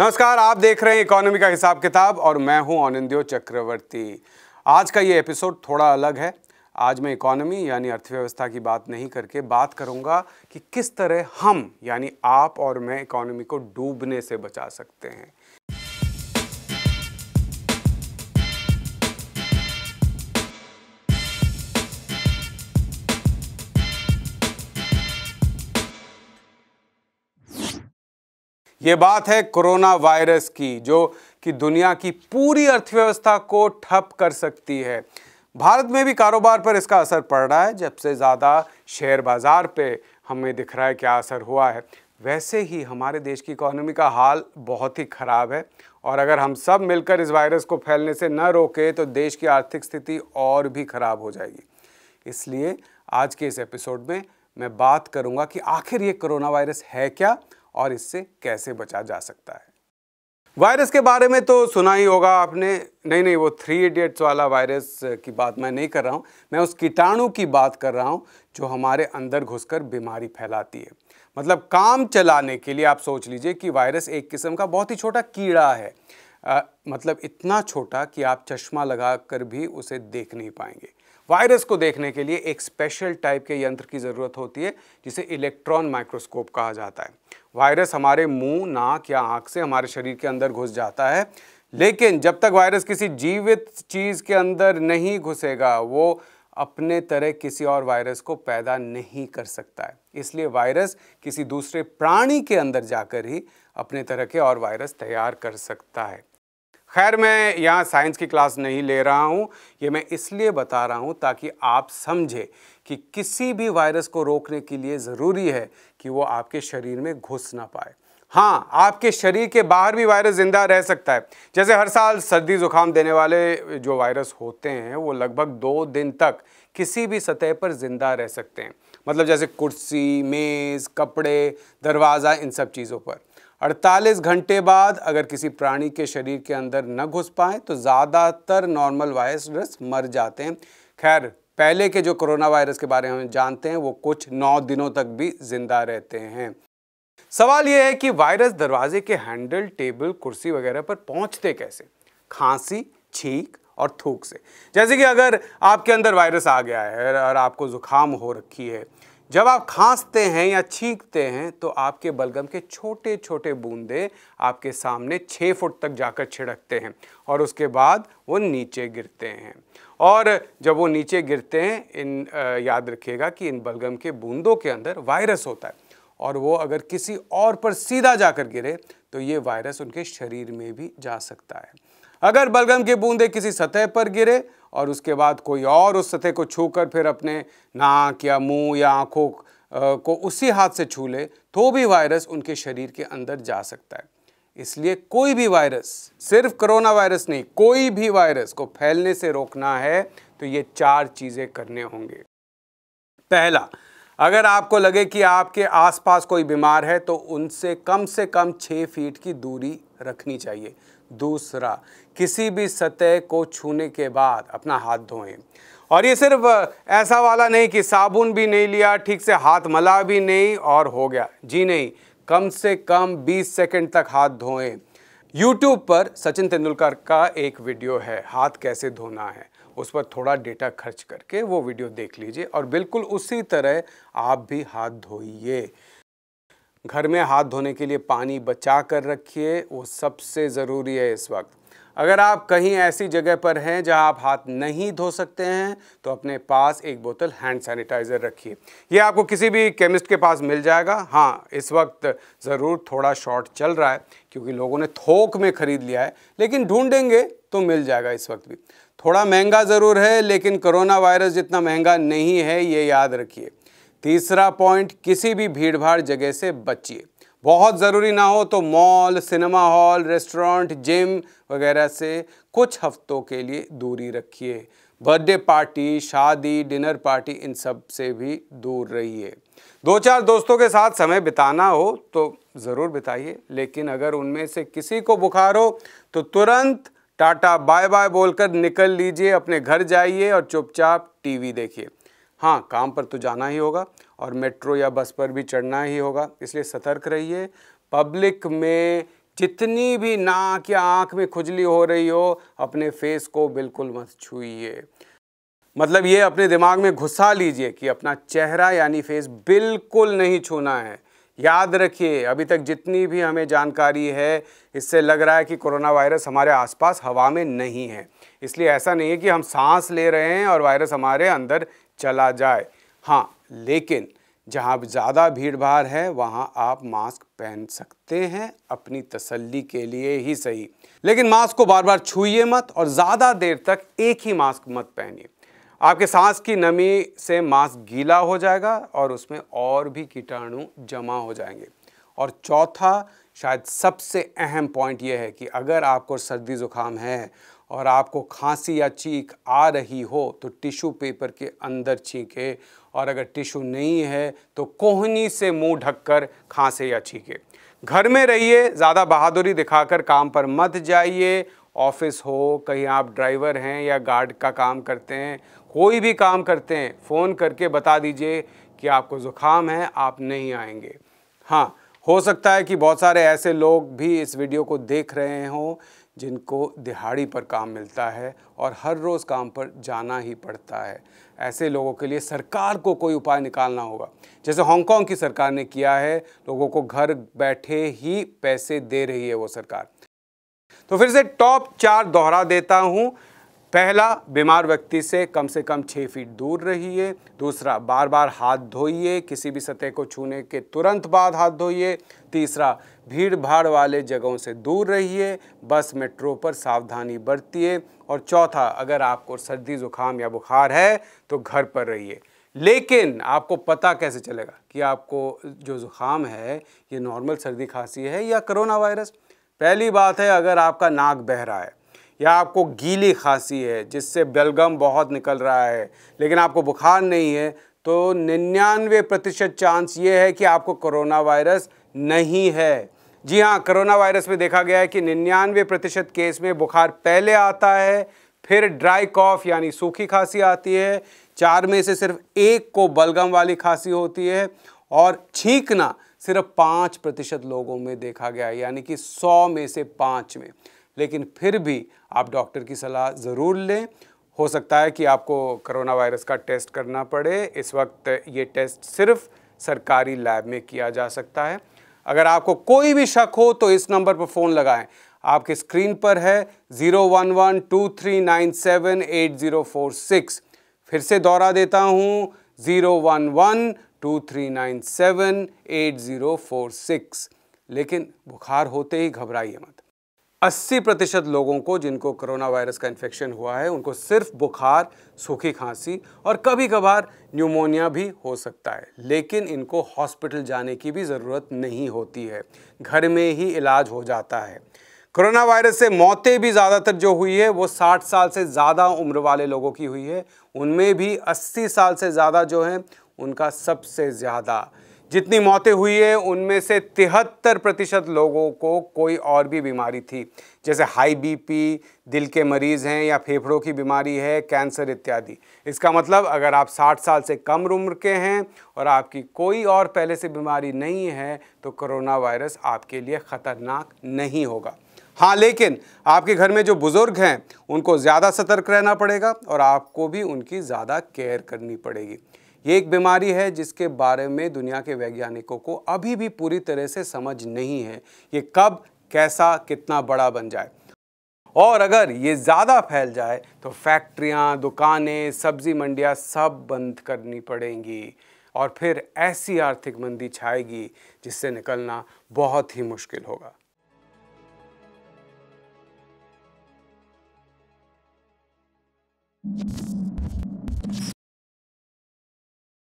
नमस्कार आप देख रहे हैं इकोनॉमी का हिसाब किताब और मैं हूं आनंदियो चक्रवर्ती आज का ये एपिसोड थोड़ा अलग है आज मैं इकोनॉमी यानी अर्थव्यवस्था की बात नहीं करके बात करूंगा कि किस तरह हम यानी आप और मैं इकोनॉमी को डूबने से बचा सकते हैं ये बात है कोरोना वायरस की जो कि दुनिया की पूरी अर्थव्यवस्था को ठप कर सकती है भारत में भी कारोबार पर इसका असर पड़ रहा है जब से ज़्यादा शेयर बाज़ार पे हमें दिख रहा है क्या असर हुआ है वैसे ही हमारे देश की इकोनॉमी का हाल बहुत ही ख़राब है और अगर हम सब मिलकर इस वायरस को फैलने से न रोके तो देश की आर्थिक स्थिति और भी ख़राब हो जाएगी इसलिए आज के इस एपिसोड में मैं बात करूंगा कि आखिर ये कोरोना वायरस है क्या और इससे कैसे बचा जा सकता है वायरस के बारे में तो सुना ही होगा आपने नहीं नहीं वो थ्री इडियट्स वाला वायरस की बात मैं नहीं कर रहा हूँ मैं उस कीटाणु की बात कर रहा हूँ जो हमारे अंदर घुसकर बीमारी फैलाती है मतलब काम चलाने के लिए आप सोच लीजिए कि वायरस एक किस्म का बहुत ही छोटा कीड़ा है आ, मतलब इतना छोटा कि आप चश्मा लगा कर भी उसे देख नहीं पाएंगे वायरस को देखने के लिए एक स्पेशल टाइप के यंत्र की ज़रूरत होती है जिसे इलेक्ट्रॉन माइक्रोस्कोप कहा जाता है वायरस हमारे मुंह, नाक या आँख से हमारे शरीर के अंदर घुस जाता है लेकिन जब तक वायरस किसी जीवित चीज़ के अंदर नहीं घुसेगा वो अपने तरह किसी और वायरस को पैदा नहीं कर सकता है इसलिए वायरस किसी दूसरे प्राणी के अंदर जाकर ही अपने तरह के और वायरस तैयार कर सकता है खैर मैं यहाँ साइंस की क्लास नहीं ले रहा हूँ ये मैं इसलिए बता रहा हूँ ताकि आप समझें कि किसी भी वायरस को रोकने के लिए ज़रूरी है कि वो आपके शरीर में घुस ना पाए हाँ आपके शरीर के बाहर भी वायरस ज़िंदा रह सकता है जैसे हर साल सर्दी ज़ुकाम देने वाले जो वायरस होते हैं वो लगभग दो दिन तक किसी भी सतह पर ज़िंदा रह सकते हैं मतलब जैसे कुर्सी मेज़ कपड़े दरवाज़ा इन सब चीज़ों पर 48 घंटे बाद अगर किसी प्राणी के शरीर के अंदर न घुस पाए तो ज़्यादातर नॉर्मल वायरस मर जाते हैं खैर पहले के जो कोरोना वायरस के बारे में हम जानते हैं वो कुछ नौ दिनों तक भी जिंदा रहते हैं सवाल ये है कि वायरस दरवाजे के हैंडल टेबल कुर्सी वगैरह पर पहुंचते कैसे खांसी छींक और थूक से जैसे कि अगर आपके अंदर वायरस आ गया है और आपको ज़ुकाम हो रखी है जब आप खांसते हैं या छींकते हैं तो आपके बलगम के छोटे छोटे बूंदे आपके सामने छः फुट तक जाकर छिड़कते हैं और उसके बाद वो नीचे गिरते हैं और जब वो नीचे गिरते हैं इन याद रखिएगा कि इन बलगम के बूंदों के अंदर वायरस होता है और वो अगर किसी और पर सीधा जाकर गिरे तो ये वायरस उनके शरीर में भी जा सकता है अगर बलगम के बूंदे किसी सतह पर गिरे और उसके बाद कोई और उस सतह को छू फिर अपने नाक या मुंह या आँखों को उसी हाथ से छू ले तो भी वायरस उनके शरीर के अंदर जा सकता है इसलिए कोई भी वायरस सिर्फ कोरोना वायरस नहीं कोई भी वायरस को फैलने से रोकना है तो ये चार चीज़ें करने होंगे पहला अगर आपको लगे कि आपके आसपास कोई बीमार है तो उनसे कम से कम छः फीट की दूरी रखनी चाहिए दूसरा किसी भी सतह को छूने के बाद अपना हाथ धोएं और ये सिर्फ ऐसा वाला नहीं कि साबुन भी नहीं लिया ठीक से हाथ मला भी नहीं और हो गया जी नहीं कम से कम 20 सेकंड तक हाथ धोएं यूट्यूब पर सचिन तेंदुलकर का एक वीडियो है हाथ कैसे धोना है उस पर थोड़ा डेटा खर्च करके वो वीडियो देख लीजिए और बिल्कुल उसी तरह आप भी हाथ धोइए घर में हाथ धोने के लिए पानी बचा कर रखिए वो सबसे ज़रूरी है इस वक्त अगर आप कहीं ऐसी जगह पर हैं जहां आप हाथ नहीं धो सकते हैं तो अपने पास एक बोतल हैंड सैनिटाइज़र रखिए यह आपको किसी भी केमिस्ट के पास मिल जाएगा हाँ इस वक्त ज़रूर थोड़ा शॉर्ट चल रहा है क्योंकि लोगों ने थोक में ख़रीद लिया है लेकिन ढूंढेंगे तो मिल जाएगा इस वक्त भी थोड़ा महंगा ज़रूर है लेकिन कोरोना वायरस जितना महंगा नहीं है ये याद रखिए तीसरा पॉइंट किसी भी भीड़भाड़ जगह से बचिए बहुत ज़रूरी ना हो तो mall cinema hall restaurant gym वगैरह से कुछ हफ्तों के लिए दूरी रखिए बर्थडे पार्टी शादी डिनर पार्टी इन सब से भी दूर रहिए दो चार दोस्तों के साथ समय बिताना हो तो ज़रूर बिताइए लेकिन अगर उनमें से किसी को बुखार हो तो तुरंत टाटा बाय बाय बोलकर निकल लीजिए अपने घर जाइए और चुपचाप टीवी देखिए हाँ काम पर तो जाना ही होगा और मेट्रो या बस पर भी चढ़ना ही होगा इसलिए सतर्क रहिए पब्लिक में जितनी भी नाक या आँख में खुजली हो रही हो अपने फेस को बिल्कुल मत छूइए मतलब ये अपने दिमाग में घुसा लीजिए कि अपना चेहरा यानी फेस बिल्कुल नहीं छूना है याद रखिए अभी तक जितनी भी हमें जानकारी है इससे लग रहा है कि कोरोना वायरस हमारे आसपास हवा में नहीं है इसलिए ऐसा नहीं है कि हम सांस ले रहे हैं और वायरस हमारे अंदर चला जाए हाँ लेकिन जहाँ ज़्यादा भीड़ भाड़ है वहाँ आप मास्क पहन सकते हैं अपनी तसल्ली के लिए ही सही लेकिन मास्क को बार बार छूइए मत और ज़्यादा देर तक एक ही मास्क मत पहनिए आपके सांस की नमी से मास्क गीला हो जाएगा और उसमें और भी कीटाणु जमा हो जाएंगे और चौथा शायद सबसे अहम पॉइंट ये है कि अगर आपको सर्दी ज़ुकाम है और आपको खांसी या चीख आ रही हो तो टिश्यू पेपर के अंदर छींके और अगर टिश्यू नहीं है तो कोहनी से मुंह ढककर खांसे या छींके घर में रहिए ज़्यादा बहादुरी दिखाकर काम पर मत जाइए ऑफिस हो कहीं आप ड्राइवर हैं या गार्ड का काम करते हैं कोई भी काम करते हैं फ़ोन करके बता दीजिए कि आपको ज़ुकाम है आप नहीं आएंगे हाँ हो सकता है कि बहुत सारे ऐसे लोग भी इस वीडियो को देख रहे हों जिनको दिहाड़ी पर काम मिलता है और हर रोज़ काम पर जाना ही पड़ता है ऐसे लोगों के लिए सरकार को कोई उपाय निकालना होगा जैसे हांगकांग की सरकार ने किया है लोगों को घर बैठे ही पैसे दे रही है वो सरकार तो फिर से टॉप चार दोहरा देता हूँ पहला बीमार व्यक्ति से कम से कम छः फीट दूर रहिए दूसरा बार बार हाथ धोइए किसी भी सतह को छूने के तुरंत बाद हाथ धोइए तीसरा भीड़ भाड़ वाले जगहों से दूर रहिए बस मेट्रो पर सावधानी बरतिए और चौथा अगर आपको सर्दी ज़ुकाम या बुखार है तो घर पर रहिए लेकिन आपको पता कैसे चलेगा कि आपको जो ज़ुकाम है ये नॉर्मल सर्दी खांसी है या करोना वायरस पहली बात है अगर आपका नाक बह रहा है या आपको गीली खांसी है जिससे बेलगम बहुत निकल रहा है लेकिन आपको बुखार नहीं है तो निन्यानवे प्रतिशत चांस ये है कि आपको कोरोना वायरस नहीं है जी हाँ कोरोना वायरस में देखा गया है कि निन्यानवे प्रतिशत केस में बुखार पहले आता है फिर ड्राई कॉफ यानी सूखी खांसी आती है चार में से सिर्फ एक को बलगम वाली खांसी होती है और छींकना सिर्फ पाँच प्रतिशत लोगों में देखा गया यानी कि सौ में से पाँच में लेकिन फिर भी आप डॉक्टर की सलाह ज़रूर लें हो सकता है कि आपको करोना वायरस का टेस्ट करना पड़े इस वक्त ये टेस्ट सिर्फ सरकारी लैब में किया जा सकता है अगर आपको कोई भी शक हो तो इस नंबर पर फ़ोन लगाएं आपके स्क्रीन पर है zero one one two three nine seven eight zero four six फिर से दोहरा देता हूँ zero one one two three nine seven eight zero four six लेकिन बुखार होते ही घबराइए मत अस्सी प्रतिशत लोगों को जिनको कोरोना वायरस का इन्फेक्शन हुआ है उनको सिर्फ बुखार सूखी खांसी और कभी कभार न्यूमोनिया भी हो सकता है लेकिन इनको हॉस्पिटल जाने की भी ज़रूरत नहीं होती है घर में ही इलाज हो जाता है कोरोना वायरस से मौतें भी ज़्यादातर जो हुई है वो 60 साल से ज़्यादा उम्र वाले लोगों की हुई है उनमें भी अस्सी साल से ज़्यादा जो हैं उनका सबसे ज़्यादा जितनी मौतें हुई हैं उनमें से तिहत्तर प्रतिशत लोगों को कोई और भी बीमारी थी जैसे हाई बीपी दिल के मरीज़ हैं या फेफड़ों की बीमारी है कैंसर इत्यादि इसका मतलब अगर आप 60 साल से कम उम्र के हैं और आपकी कोई और पहले से बीमारी नहीं है तो कोरोना वायरस आपके लिए ख़तरनाक नहीं होगा हाँ लेकिन आपके घर में जो बुज़ुर्ग हैं उनको ज़्यादा सतर्क रहना पड़ेगा और आपको भी उनकी ज़्यादा केयर करनी पड़ेगी ये एक बीमारी है जिसके बारे में दुनिया के वैज्ञानिकों को अभी भी पूरी तरह से समझ नहीं है ये कब कैसा कितना बड़ा बन जाए और अगर ये ज़्यादा फैल जाए तो फैक्ट्रियाँ दुकानें सब्ज़ी मंडियाँ सब बंद करनी पड़ेंगी और फिर ऐसी आर्थिक मंदी छाएगी जिससे निकलना बहुत ही मुश्किल होगा you